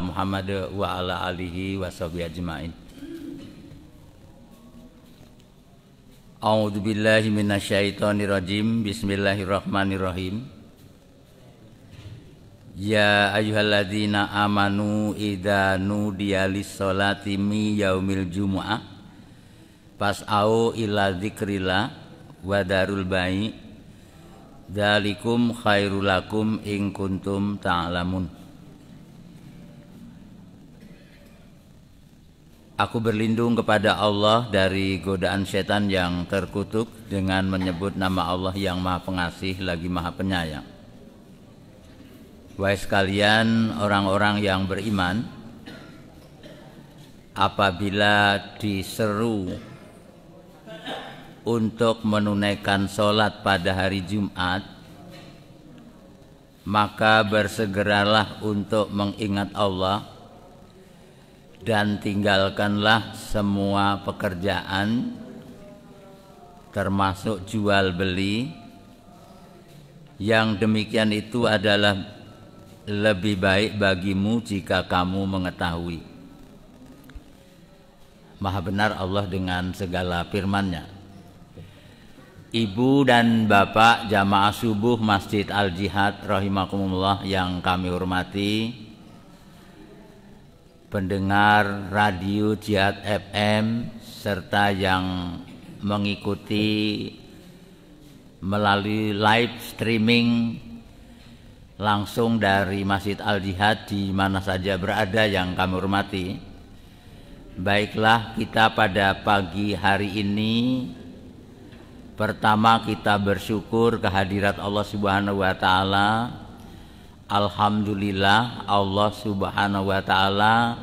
Muhammad wa ala alihi wa sahbihi ajmain. A'udhu billahi minasyaitonir rajim. Bismillahirrahmanirrahim. Ya ayuhalladzina amanu idza nudia lis-salati mi yaumil jumu'ah Pas'au ila dzikrillah wa darul bai Dalikum khairulakum lakum kuntum ta'lamun ta Aku berlindung kepada Allah dari godaan setan yang terkutuk dengan menyebut nama Allah yang Maha Pengasih lagi Maha Penyayang. Wahai sekalian orang-orang yang beriman, apabila diseru untuk menunaikan sholat pada hari Jumat, maka bersegeralah untuk mengingat Allah dan tinggalkanlah semua pekerjaan termasuk jual beli yang demikian itu adalah lebih baik bagimu jika kamu mengetahui Maha benar Allah dengan segala firman-Nya Ibu dan Bapak jamaah subuh Masjid Al Jihad rahimakumullah yang kami hormati pendengar radio Jihad FM serta yang mengikuti melalui live streaming langsung dari Masjid Al Jihad di mana saja berada yang kami hormati. Baiklah kita pada pagi hari ini pertama kita bersyukur kehadirat Allah Subhanahu wa taala Alhamdulillah Allah Subhanahu wa taala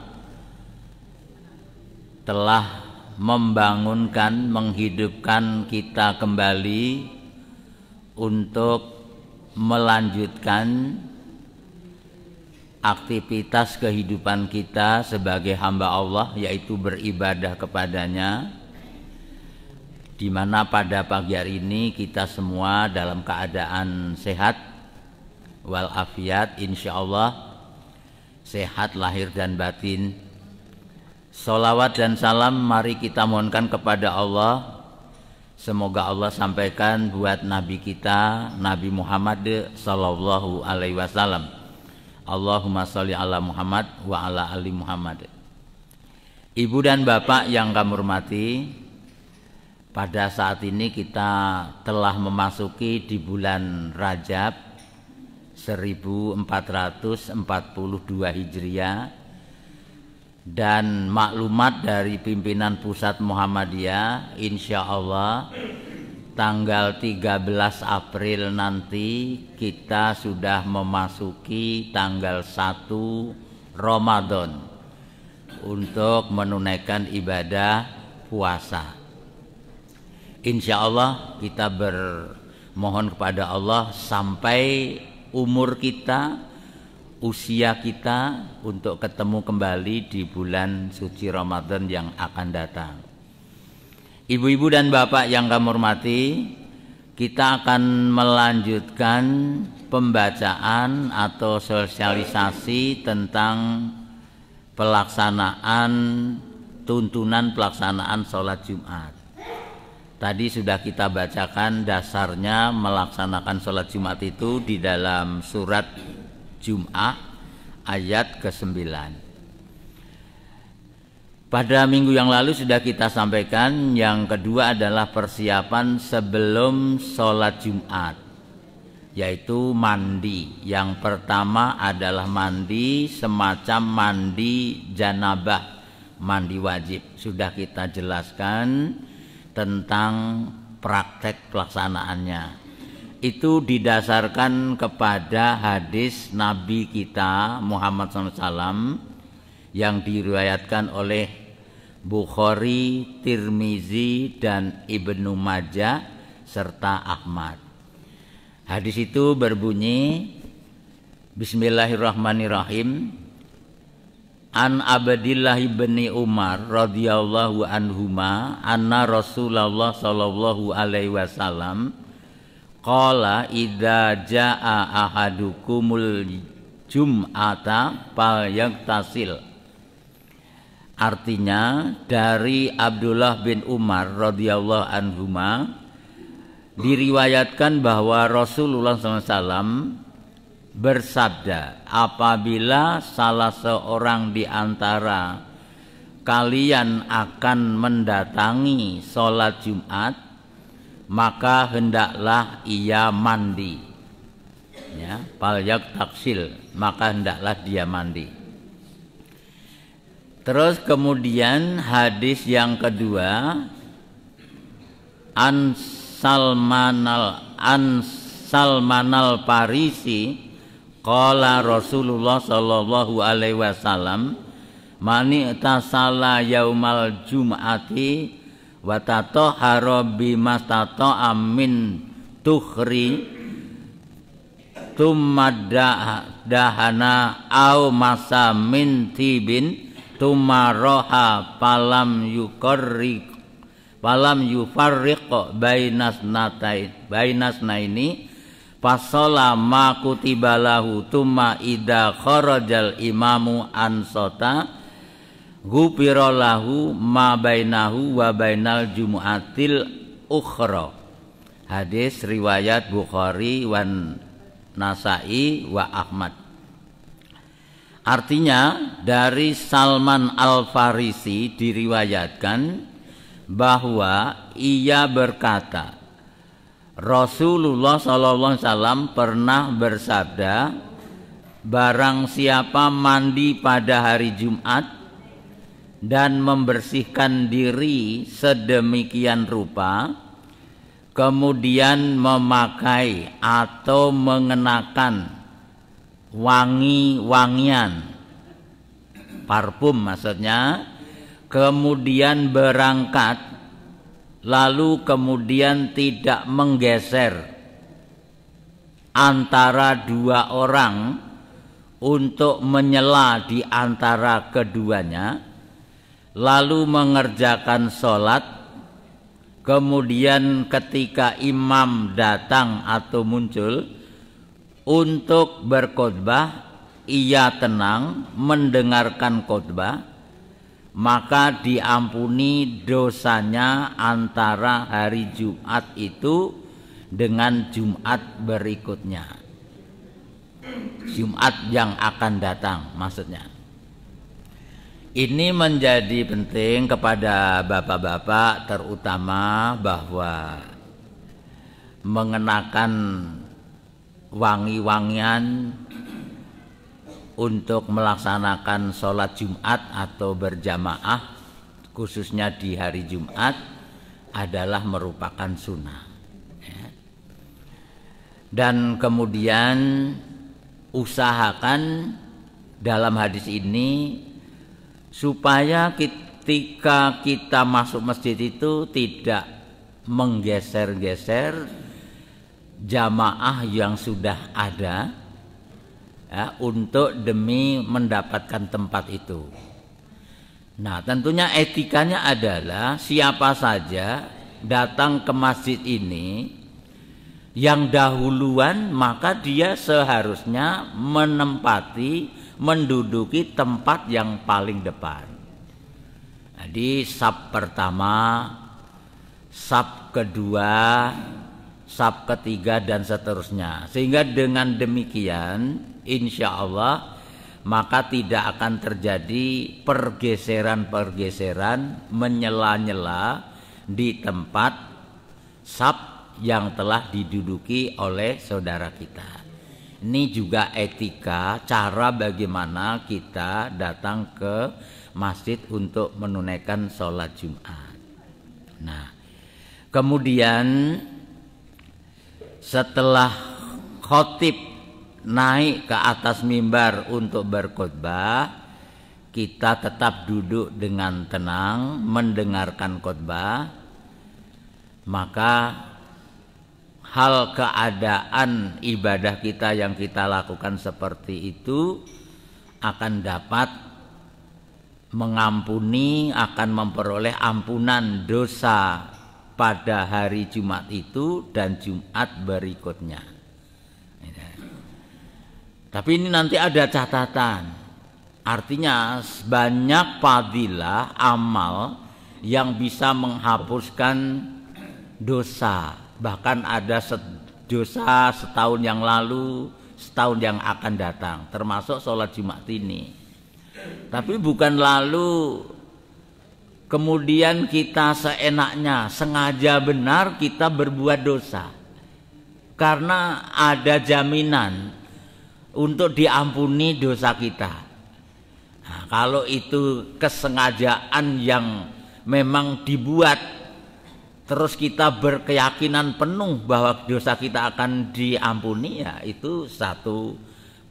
telah membangunkan menghidupkan kita kembali untuk melanjutkan aktivitas kehidupan kita sebagai hamba Allah yaitu beribadah kepadanya di mana pada pagi hari ini kita semua dalam keadaan sehat wal afiat Allah sehat lahir dan batin Salawat dan salam mari kita mohonkan kepada Allah Semoga Allah sampaikan buat Nabi kita Nabi Muhammad Sallallahu Alaihi Wasallam Allahumma salli ala Muhammad wa ala ali Muhammad Ibu dan Bapak yang kami hormati Pada saat ini kita telah memasuki di bulan Rajab 1442 Hijriah dan maklumat dari pimpinan pusat Muhammadiyah insya Allah tanggal 13 April nanti kita sudah memasuki tanggal 1 Ramadan untuk menunaikan ibadah puasa. Insya Allah kita bermohon kepada Allah sampai umur kita, usia kita untuk ketemu kembali di bulan suci Ramadan yang akan datang. Ibu-ibu dan bapak yang kami hormati, kita akan melanjutkan pembacaan atau sosialisasi tentang pelaksanaan tuntunan pelaksanaan sholat Jumat. Tadi sudah kita bacakan dasarnya melaksanakan sholat Jumat itu di dalam surat Jum'ah ayat ke-9. Pada minggu yang lalu sudah kita sampaikan yang kedua adalah persiapan sebelum sholat Jumat yaitu mandi. Yang pertama adalah mandi semacam mandi janabah, mandi wajib. Sudah kita jelaskan tentang praktek pelaksanaannya itu didasarkan kepada hadis Nabi kita Muhammad SAW yang diriwayatkan oleh Bukhari, Tirmizi, dan Ibnu Majah serta Ahmad. Hadis itu berbunyi Bismillahirrahmanirrahim An Abdillah bin Umar radhiyallahu anhuma anna Rasulullah sallallahu alaihi wasallam qala idza jaa ahadukumul jum'ata tasil. Artinya dari Abdullah bin Umar radhiyallahu anhuma diriwayatkan bahwa Rasulullah SAW bersabda, "Apabila salah seorang di antara kalian akan mendatangi sholat Jumat, maka hendaklah ia mandi." Ya, palyak taksil, maka hendaklah dia mandi. Terus kemudian hadis yang kedua An Salmanal An Salmanal Parisi Qala Rasulullah sallallahu alaihi wasallam mani tasala yaumal jum'ati wa harobi bima amin tuhri tukhri tumma dahana au masa min tibin tumaroha roha palam yukorri palam yufarriqo bainas natain bainas naini Fasola ma kutibalahu tumma ida kharajal imamu ansota Gupirolahu ma bainahu wa bainal jumu'atil ukhra Hadis riwayat Bukhari wan Nasai wa Ahmad Artinya dari Salman Al-Farisi diriwayatkan bahwa ia berkata Rasulullah sallallahu alaihi wasallam pernah bersabda Barang siapa mandi pada hari Jumat dan membersihkan diri sedemikian rupa, kemudian memakai atau mengenakan wangi-wangian, parfum maksudnya, kemudian berangkat lalu kemudian tidak menggeser antara dua orang untuk menyela di antara keduanya, lalu mengerjakan sholat. Kemudian, ketika imam datang atau muncul untuk berkhotbah, ia tenang mendengarkan khotbah maka diampuni dosanya antara hari Jumat itu dengan Jumat berikutnya. Jumat yang akan datang maksudnya. Ini menjadi penting kepada bapak-bapak terutama bahwa mengenakan wangi-wangian untuk melaksanakan sholat Jumat atau berjamaah khususnya di hari Jumat adalah merupakan sunnah ya. dan kemudian usahakan dalam hadis ini supaya ketika kita masuk masjid itu tidak menggeser-geser jamaah yang sudah ada ya, untuk demi mendapatkan tempat itu. Nah, tentunya etikanya adalah siapa saja datang ke masjid ini yang dahuluan maka dia seharusnya menempati menduduki tempat yang paling depan. Jadi sub pertama, sub kedua, sub ketiga dan seterusnya. Sehingga dengan demikian insya Allah maka tidak akan terjadi pergeseran-pergeseran menyela-nyela di tempat sab yang telah diduduki oleh saudara kita. Ini juga etika cara bagaimana kita datang ke masjid untuk menunaikan sholat Jumat. Nah, kemudian setelah khotib naik ke atas mimbar untuk berkhotbah, kita tetap duduk dengan tenang mendengarkan khotbah, maka hal keadaan ibadah kita yang kita lakukan seperti itu akan dapat mengampuni, akan memperoleh ampunan dosa pada hari Jumat itu dan Jumat berikutnya. Tapi ini nanti ada catatan. Artinya banyak fadilah amal yang bisa menghapuskan dosa. Bahkan ada dosa setahun yang lalu, setahun yang akan datang, termasuk sholat Jumat ini. Tapi bukan lalu kemudian kita seenaknya, sengaja benar kita berbuat dosa. Karena ada jaminan untuk diampuni dosa kita. Nah, kalau itu kesengajaan yang memang dibuat terus kita berkeyakinan penuh bahwa dosa kita akan diampuni ya itu satu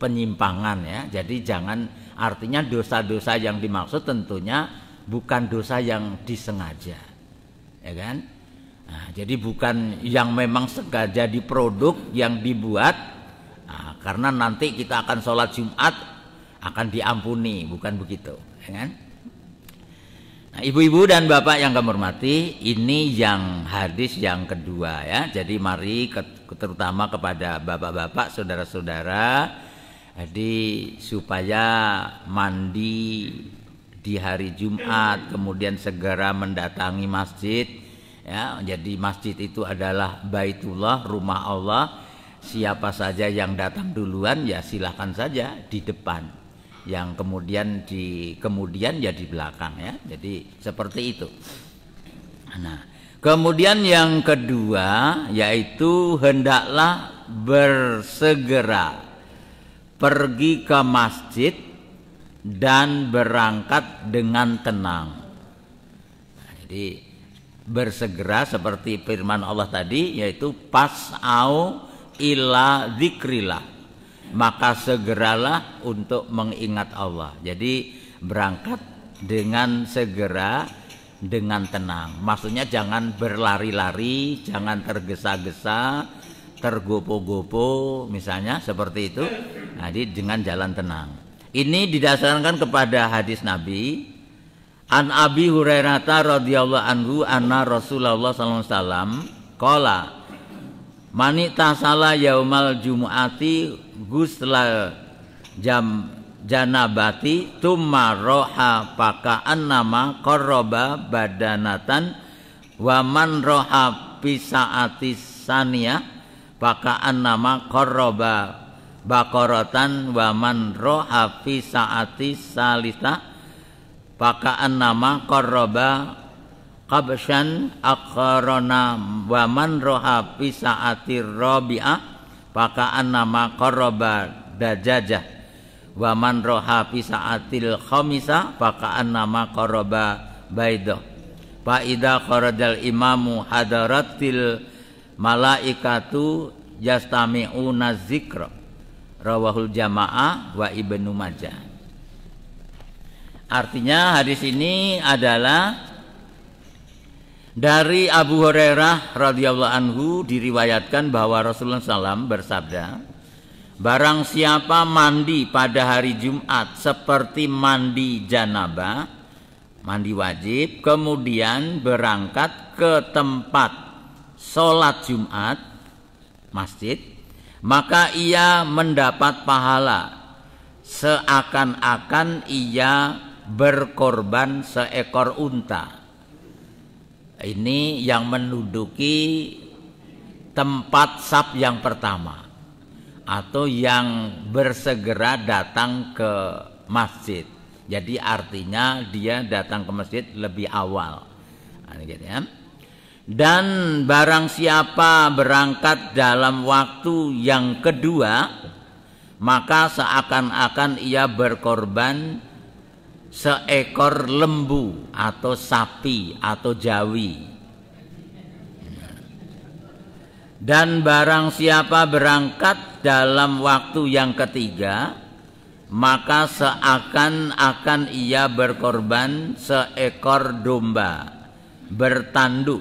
penyimpangan ya. Jadi jangan artinya dosa-dosa yang dimaksud tentunya bukan dosa yang disengaja. Ya kan? Nah, jadi bukan yang memang sengaja diproduk yang dibuat karena nanti kita akan sholat Jumat akan diampuni bukan begitu ya kan Nah, ibu-ibu dan bapak yang kami hormati, ini yang hadis yang kedua ya. Jadi mari terutama kepada bapak-bapak, saudara-saudara, jadi supaya mandi di hari Jumat, kemudian segera mendatangi masjid. Ya, jadi masjid itu adalah baitullah, rumah Allah siapa saja yang datang duluan ya silakan saja di depan yang kemudian di kemudian ya di belakang ya jadi seperti itu nah kemudian yang kedua yaitu hendaklah bersegera pergi ke masjid dan berangkat dengan tenang nah, jadi bersegera seperti firman Allah tadi yaitu pasau ila zikrillah maka segeralah untuk mengingat Allah jadi berangkat dengan segera dengan tenang maksudnya jangan berlari-lari jangan tergesa-gesa tergopo-gopo misalnya seperti itu jadi nah, dengan jalan tenang ini didasarkan kepada hadis Nabi An Abi Hurairah radhiyallahu anhu anna Rasulullah sallallahu alaihi wasallam qala Mani tasala yaumal jum'ati Gusla jam janabati tumma roha pakaan nama koroba badanatan waman roha pisaati saniyah pakaan nama koroba bakorotan waman roha pisaati salita pakaan nama koroba qabsan akarona wa man roha fi saatir rabi'ah maka annama koroba dajajah wa man roha fi saatil khamisah maka annama koroba baidah fa idza kharajal imamu hadaratil malaikatu yastami'una dzikra rawahul jamaah wa ibnu majah artinya hadis ini adalah dari Abu Hurairah radhiyallahu anhu diriwayatkan bahwa Rasulullah SAW bersabda, Barang siapa mandi pada hari Jumat seperti mandi janabah, mandi wajib, kemudian berangkat ke tempat sholat Jumat, masjid, maka ia mendapat pahala seakan-akan ia berkorban seekor unta ini yang menduduki tempat sab yang pertama atau yang bersegera datang ke masjid. Jadi artinya dia datang ke masjid lebih awal. Nah, gitu ya. Dan barang siapa berangkat dalam waktu yang kedua, maka seakan-akan ia berkorban seekor lembu atau sapi atau jawi. Dan barang siapa berangkat dalam waktu yang ketiga, maka seakan-akan ia berkorban seekor domba bertanduk.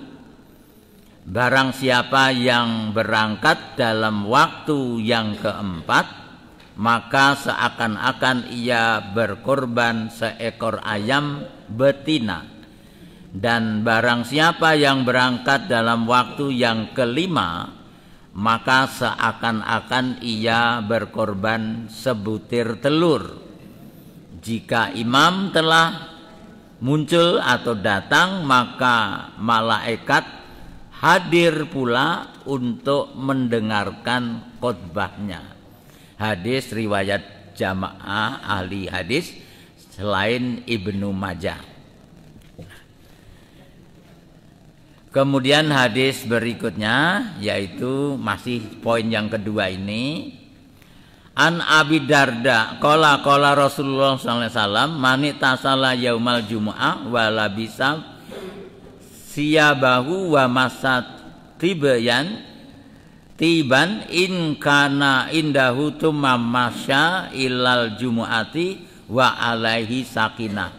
Barang siapa yang berangkat dalam waktu yang keempat, maka seakan-akan ia berkorban seekor ayam betina dan barang siapa yang berangkat dalam waktu yang kelima maka seakan-akan ia berkorban sebutir telur jika imam telah muncul atau datang maka malaikat hadir pula untuk mendengarkan khotbahnya hadis riwayat jamaah ahli hadis selain Ibnu Majah. Kemudian hadis berikutnya yaitu masih poin yang kedua ini An Abi Darda kola kola Rasulullah SAW manit tasala yaumal Jumu'ah wala bisa siabahu wa masat tibayan tiban in kana indahu tumma masya ilal jumu'ati wa alaihi sakinah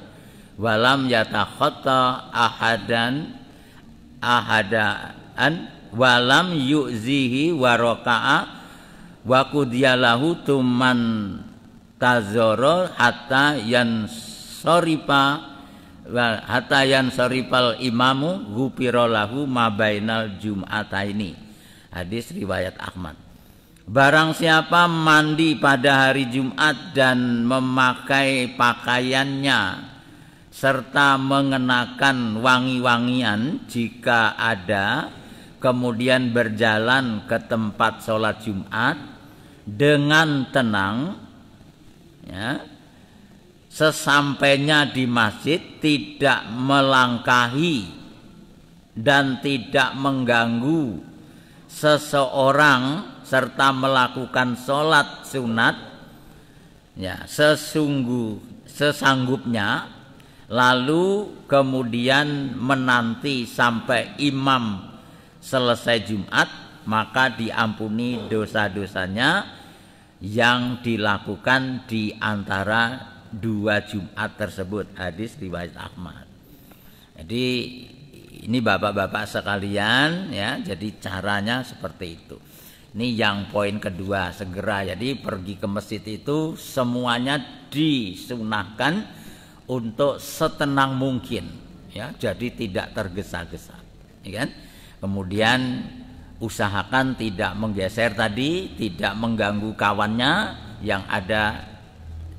walam khata ahadan ahadaan walam yu'zihi waraka'a wa kudiyalahu tuman tazoro hatta yan soripa hatta yan soripal imamu gupirolahu mabainal jum'ataini Hadis riwayat Ahmad. Barang siapa mandi pada hari Jumat dan memakai pakaiannya serta mengenakan wangi-wangian jika ada kemudian berjalan ke tempat sholat Jumat dengan tenang ya, sesampainya di masjid tidak melangkahi dan tidak mengganggu seseorang serta melakukan sholat sunat ya sesungguh sesanggupnya lalu kemudian menanti sampai imam selesai Jumat maka diampuni dosa-dosanya yang dilakukan di antara dua Jumat tersebut hadis riwayat Ahmad jadi ini bapak-bapak sekalian ya, jadi caranya seperti itu. Ini yang poin kedua segera. Jadi pergi ke masjid itu semuanya disunahkan untuk setenang mungkin ya. Jadi tidak tergesa-gesa, ya kan? Kemudian usahakan tidak menggeser tadi, tidak mengganggu kawannya yang ada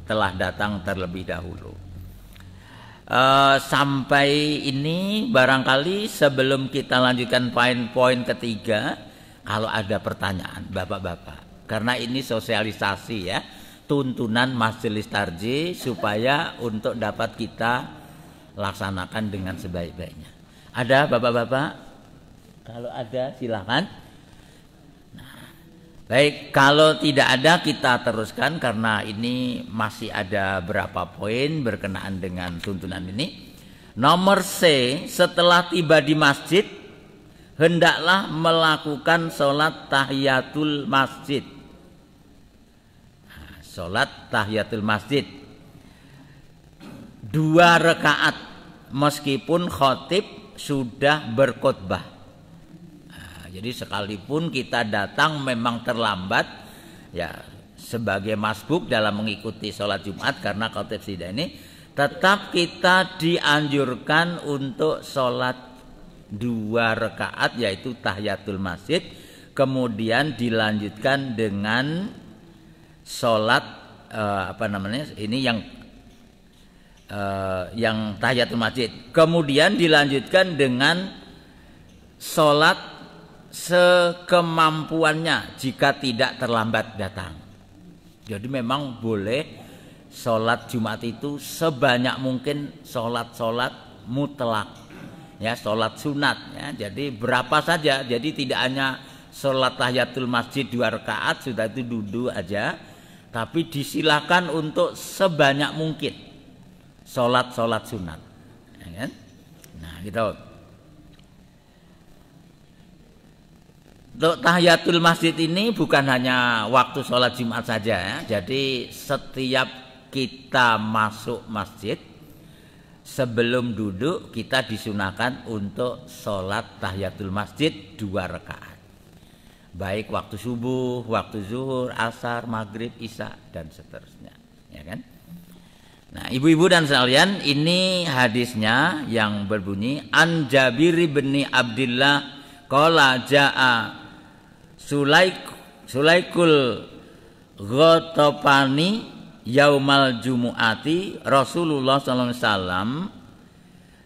telah datang terlebih dahulu. Eh, sampai ini barangkali sebelum kita lanjutkan poin-poin ketiga kalau ada pertanyaan bapak-bapak karena ini sosialisasi ya tuntunan majelis tarji supaya untuk dapat kita laksanakan dengan sebaik-baiknya ada bapak-bapak kalau ada silakan Baik, kalau tidak ada kita teruskan karena ini masih ada berapa poin berkenaan dengan tuntunan ini. Nomor C, setelah tiba di masjid, hendaklah melakukan sholat tahiyatul masjid. Solat nah, sholat tahiyatul masjid. Dua rekaat meskipun khotib sudah berkhotbah jadi sekalipun kita datang memang terlambat ya sebagai masbuk dalam mengikuti sholat Jumat karena khotib tidak ini tetap kita dianjurkan untuk sholat dua rekaat yaitu tahyatul masjid kemudian dilanjutkan dengan sholat eh, apa namanya ini yang eh, yang tahiyatul masjid kemudian dilanjutkan dengan sholat sekemampuannya jika tidak terlambat datang. Jadi memang boleh sholat Jumat itu sebanyak mungkin sholat-sholat mutlak ya sholat sunat ya jadi berapa saja jadi tidak hanya sholat tahiyatul masjid dua rakaat sudah itu duduk aja tapi disilakan untuk sebanyak mungkin sholat sholat sunat ya kan? nah gitu tahiyatul masjid ini bukan hanya waktu sholat Jumat saja ya. Jadi setiap kita masuk masjid sebelum duduk kita disunahkan untuk sholat tahiyatul masjid dua rakaat. Baik waktu subuh, waktu zuhur, asar, maghrib, isya dan seterusnya. Ya kan? Nah, ibu-ibu dan sekalian, ini hadisnya yang berbunyi Anjabiri Jabir bin Abdullah qala jaa Sulaik Sulaikul Ghotopani Yaumal Jumu'ati Rasulullah sallallahu alaihi wasallam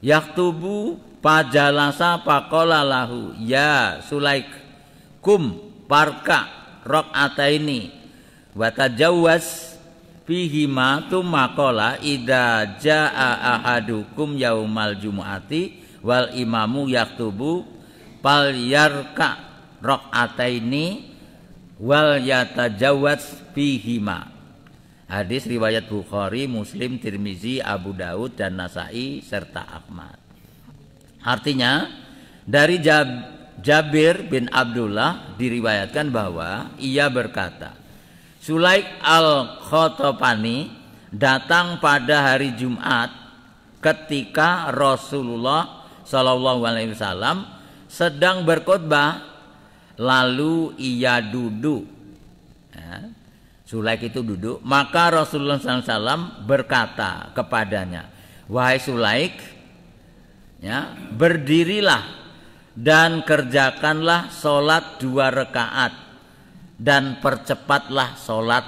yaktubu pajalasa pakola lahu ya Sulaik kum parka rok ini wata jawas fihima tumakola ida jaa ahadukum yaumal jumu'ati wal imamu yaktubu pal yarka rakaataini wal yatajawaz fihima. Hadis riwayat Bukhari, Muslim, Tirmizi, Abu Daud dan Nasai serta Ahmad. Artinya dari Jab, Jabir bin Abdullah diriwayatkan bahwa ia berkata, Sulaik al-Khotopani datang pada hari Jumat ketika Rasulullah Shallallahu Alaihi Wasallam sedang berkhotbah lalu ia duduk ya, Sulaik itu duduk maka Rasulullah SAW berkata kepadanya wahai Sulaik ya berdirilah dan kerjakanlah sholat dua rekaat dan percepatlah sholat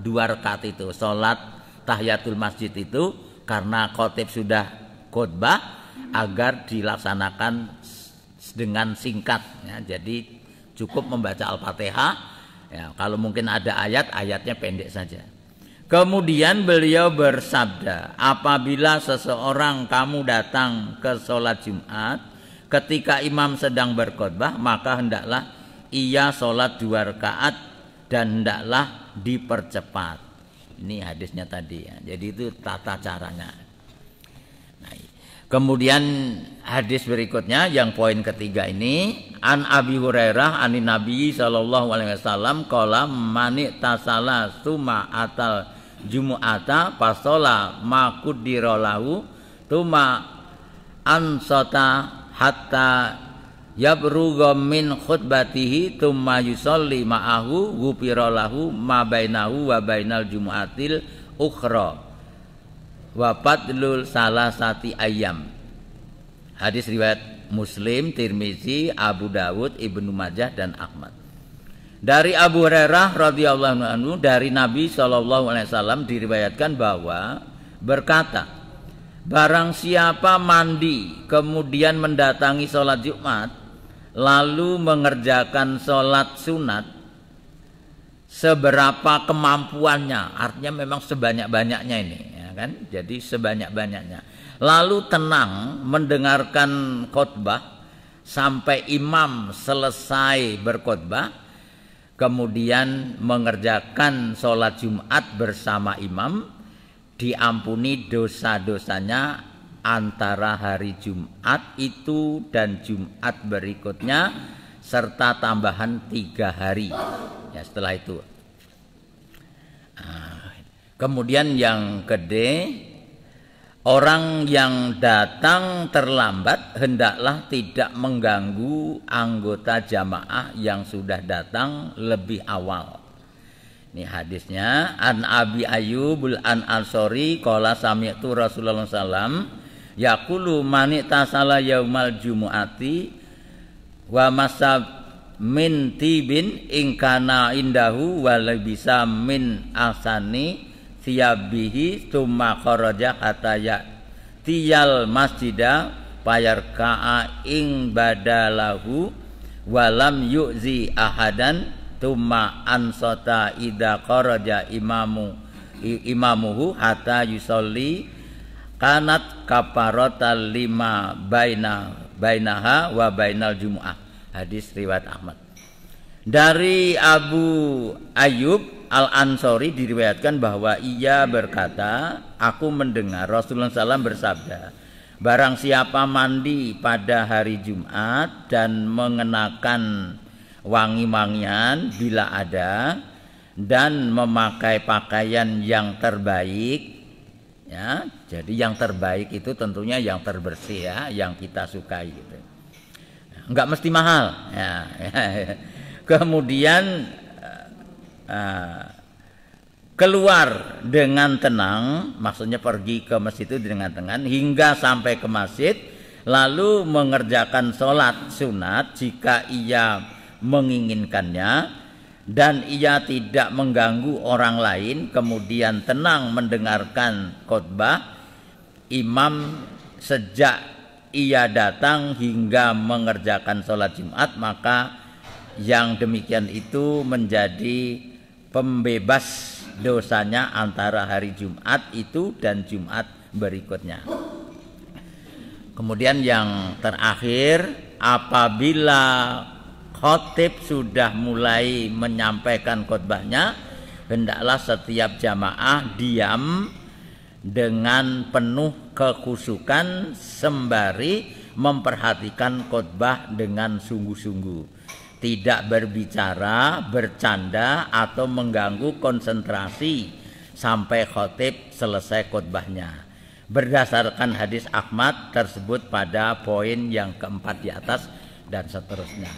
dua rekaat itu sholat tahiyatul masjid itu karena khotib sudah khotbah agar dilaksanakan dengan singkat ya, jadi cukup membaca Al-Fatihah ya kalau mungkin ada ayat ayatnya pendek saja kemudian beliau bersabda apabila seseorang kamu datang ke sholat Jumat ketika imam sedang berkhotbah maka hendaklah ia sholat dua rakaat dan hendaklah dipercepat ini hadisnya tadi ya jadi itu tata caranya Kemudian hadis berikutnya yang poin ketiga ini an Abi Hurairah an Nabi sallallahu alaihi wasallam qala mani tasala suma atal jumu'ata fasola ma dirolahu tuma ansota hatta yabruga min khutbatihi tuma yusolli ma'ahu gupirolahu ma bainahu wa bainal jumu'atil ukhra Wapat lul salah sati ayam. Hadis riwayat Muslim, Tirmizi, Abu Dawud, Ibnu Majah dan Ahmad. Dari Abu Hurairah radhiyallahu anhu dari Nabi saw diriwayatkan bahwa berkata, barang siapa mandi kemudian mendatangi sholat Jumat lalu mengerjakan sholat sunat seberapa kemampuannya artinya memang sebanyak-banyaknya ini kan? Jadi sebanyak-banyaknya. Lalu tenang mendengarkan khotbah sampai imam selesai berkhotbah, kemudian mengerjakan sholat Jumat bersama imam, diampuni dosa-dosanya antara hari Jumat itu dan Jumat berikutnya serta tambahan tiga hari ya setelah itu ah, Kemudian yang gede, orang yang datang terlambat hendaklah tidak mengganggu anggota jamaah yang sudah datang lebih awal. Ini hadisnya An Abi Ayyubul An Ansori kola sami'tu Rasulullah sallam yakulu man tasala yaumal jumuati wa masab min tibin ingkana indahu wa bisa min asani thiyabihi tsumma kharaja hatta ya tiyal masjida payarka'a ing badalahu walam yu'zi ahadan tuma ansota ida kharaja imamu imamuhu hatta yusolli kanat kaparota lima baina bainaha wa bainal jum'ah hadis riwayat Ahmad dari Abu Ayyub Al Ansori diriwayatkan bahwa ia berkata, aku mendengar Rasulullah SAW bersabda, barang siapa mandi pada hari Jumat dan mengenakan wangi-wangian bila ada dan memakai pakaian yang terbaik ya jadi yang terbaik itu tentunya yang terbersih ya yang kita sukai gitu nggak mesti mahal ya. kemudian Ah. keluar dengan tenang, maksudnya pergi ke masjid itu dengan tenang hingga sampai ke masjid, lalu mengerjakan sholat sunat jika ia menginginkannya dan ia tidak mengganggu orang lain, kemudian tenang mendengarkan khotbah imam sejak ia datang hingga mengerjakan sholat Jumat, maka yang demikian itu menjadi pembebas dosanya antara hari Jumat itu dan Jumat berikutnya. Kemudian yang terakhir apabila khotib sudah mulai menyampaikan khotbahnya hendaklah setiap jamaah diam dengan penuh kekusukan sembari memperhatikan khotbah dengan sungguh-sungguh tidak berbicara, bercanda atau mengganggu konsentrasi sampai khotib selesai khotbahnya. Berdasarkan hadis Ahmad tersebut pada poin yang keempat di atas dan seterusnya.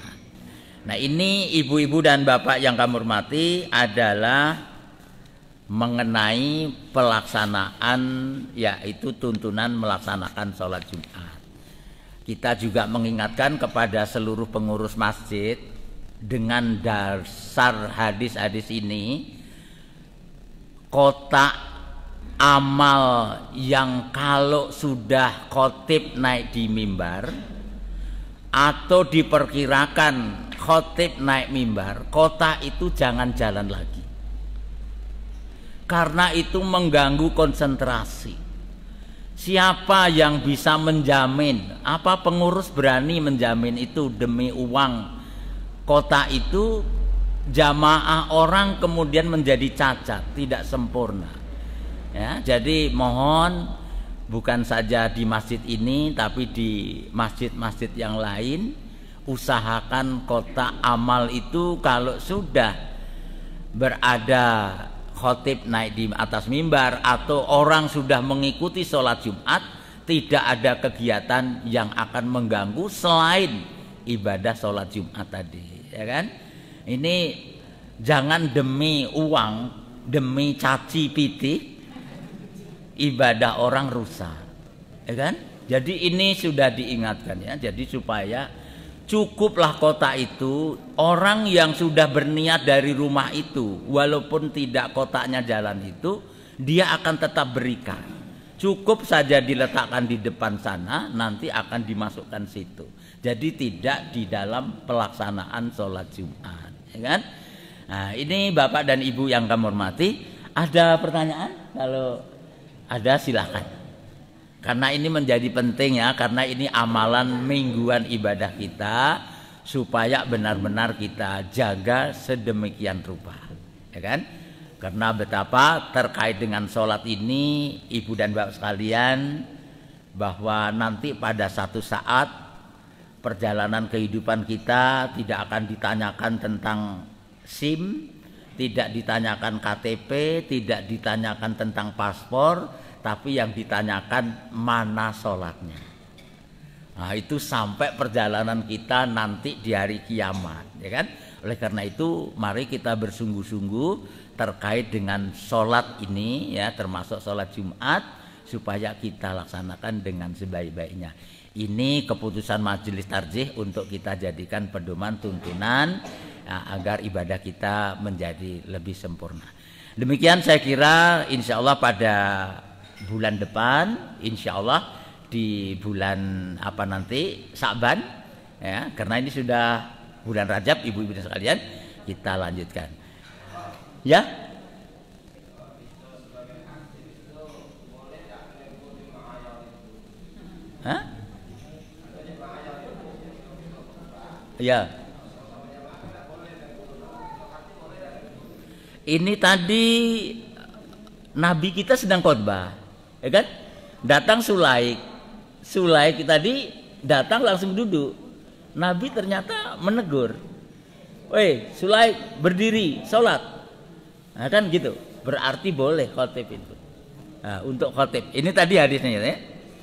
Nah ini ibu-ibu dan bapak yang kami hormati adalah mengenai pelaksanaan yaitu tuntunan melaksanakan sholat Jumat. Kita juga mengingatkan kepada seluruh pengurus masjid dengan dasar hadis-hadis ini kotak amal yang kalau sudah khotib naik di mimbar atau diperkirakan khotib naik mimbar kota itu jangan jalan lagi karena itu mengganggu konsentrasi siapa yang bisa menjamin apa pengurus berani menjamin itu demi uang kota itu jamaah orang kemudian menjadi cacat, tidak sempurna. Ya, jadi mohon bukan saja di masjid ini tapi di masjid-masjid yang lain usahakan kota amal itu kalau sudah berada khotib naik di atas mimbar atau orang sudah mengikuti sholat Jumat tidak ada kegiatan yang akan mengganggu selain ibadah sholat Jumat tadi ya kan? Ini jangan demi uang, demi caci piti ibadah orang rusak. Ya kan? Jadi ini sudah diingatkan ya. Jadi supaya cukuplah kota itu orang yang sudah berniat dari rumah itu walaupun tidak kotaknya jalan itu dia akan tetap berikan. Cukup saja diletakkan di depan sana nanti akan dimasukkan situ. Jadi tidak di dalam pelaksanaan sholat Jumat, ya kan? Nah, ini Bapak dan Ibu yang kami hormati, ada pertanyaan? Kalau ada silakan. Karena ini menjadi penting ya, karena ini amalan mingguan ibadah kita supaya benar-benar kita jaga sedemikian rupa, ya kan? Karena betapa terkait dengan sholat ini, ibu dan bapak sekalian, bahwa nanti pada satu saat perjalanan kehidupan kita tidak akan ditanyakan tentang SIM, tidak ditanyakan KTP, tidak ditanyakan tentang paspor, tapi yang ditanyakan mana sholatnya. Nah, itu sampai perjalanan kita nanti di hari kiamat, ya kan? Oleh karena itu, mari kita bersungguh-sungguh terkait dengan sholat ini, ya, termasuk sholat Jumat, supaya kita laksanakan dengan sebaik-baiknya. Ini keputusan majelis tarjih untuk kita jadikan pedoman tuntunan ya, agar ibadah kita menjadi lebih sempurna. Demikian saya kira insya Allah pada bulan depan insya Allah di bulan apa nanti Saban ya karena ini sudah bulan Rajab ibu-ibu sekalian kita lanjutkan ya Ya. Ini tadi Nabi kita sedang khotbah, ya kan? Datang Sulaik, Sulaik tadi datang langsung duduk. Nabi ternyata menegur. "Woi, Sulaik berdiri, sholat. Nah, kan gitu. Berarti boleh khotib itu. Nah, untuk khotib. Ini tadi hadisnya ya.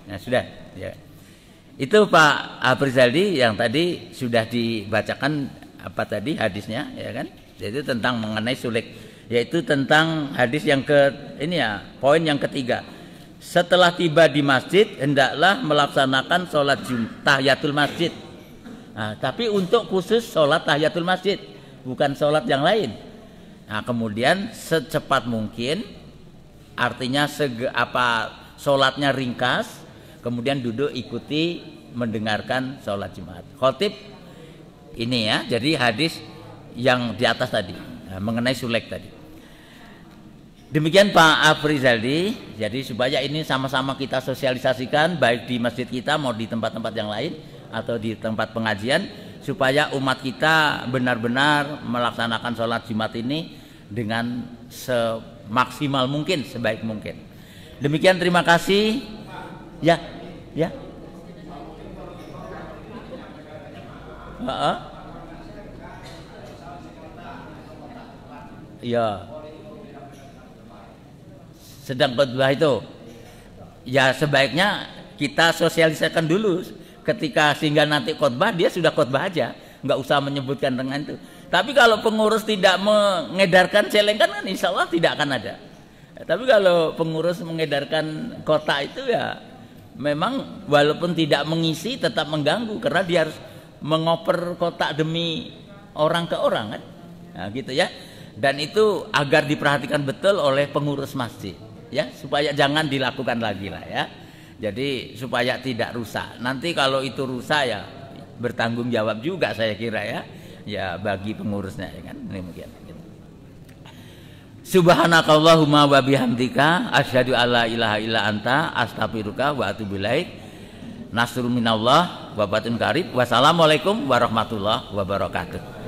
Nah, sudah. Ya. Itu Pak Abrizaldi yang tadi sudah dibacakan apa tadi hadisnya ya kan? jadi tentang mengenai sulik, yaitu tentang hadis yang ke ini ya, poin yang ketiga. Setelah tiba di masjid, hendaklah melaksanakan sholat tahiyatul masjid. Nah, tapi untuk khusus sholat tahiyatul masjid, bukan sholat yang lain. Nah, kemudian secepat mungkin, artinya apa sholatnya ringkas, kemudian duduk ikuti mendengarkan sholat Jumat. Khotib ini ya, jadi hadis yang di atas tadi ya, mengenai sulek tadi. Demikian Pak Afrizaldi. Jadi supaya ini sama-sama kita sosialisasikan baik di masjid kita mau di tempat-tempat yang lain atau di tempat pengajian supaya umat kita benar-benar melaksanakan sholat Jumat ini dengan semaksimal mungkin, sebaik mungkin. Demikian terima kasih. Ya, ya. Heeh. Ya. Sedang khotbah itu. Ya sebaiknya kita sosialisasikan dulu ketika sehingga nanti khotbah dia sudah khotbah aja, nggak usah menyebutkan dengan itu. Tapi kalau pengurus tidak mengedarkan celengkan kan insya Allah tidak akan ada. Tapi kalau pengurus mengedarkan kota itu ya memang walaupun tidak mengisi tetap mengganggu karena dia harus mengoper kotak demi orang ke orang kan nah, gitu ya dan itu agar diperhatikan betul oleh pengurus masjid ya supaya jangan dilakukan lagi lah ya jadi supaya tidak rusak nanti kalau itu rusak ya bertanggung jawab juga saya kira ya ya bagi pengurusnya ya kan ini mungkin Subhanakallahumma wa bihamdika asyhadu alla ilaha illa anta astaghfiruka wa atubu ilaik. Nasrul minallah wa batun karib. Wassalamualaikum warahmatullahi wabarakatuh.